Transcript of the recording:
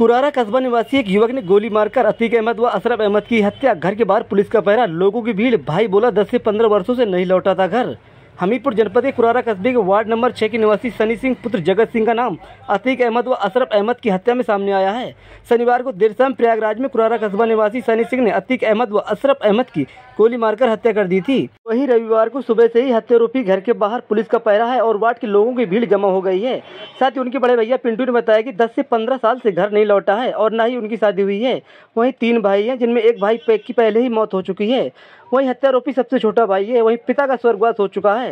कुरारा कस्बा निवासी एक युवक ने गोली मारकर अतीक अहमद व अशरफ अहमद की हत्या घर के बाहर पुलिस का पहरा लोगों की भीड़ भाई बोला दस से पंद्रह वर्षों से नहीं लौटा था घर हमीरपुर जनपद के कुरारा कस्बे के वार्ड नंबर छः के निवासी सनी सिंह पुत्र जगत सिंह का नाम अतीक अहमद व अशरफ अहमद की हत्या में सामने आया है शनिवार को देर शाम प्रयागराज में कुरारा कस्बा निवासी सनी सिंह ने अतीक अहमद व अशरफ अहमद की गोली मारकर हत्या कर दी थी वहीं रविवार को सुबह से ही हत्यारोपी घर के बाहर पुलिस का पहरा है और वार्ड के लोगों की भीड़ जमा हो गई है साथ ही उनके बड़े भैया पिंटू ने बताया कि 10 से 15 साल से घर नहीं लौटा है और न ही उनकी शादी हुई है वहीं तीन भाई हैं जिनमें एक भाई की पहले ही मौत हो चुकी है वहीं हत्यारोपी सबसे छोटा भाई है वहीं पिता का स्वर्गवास हो चुका है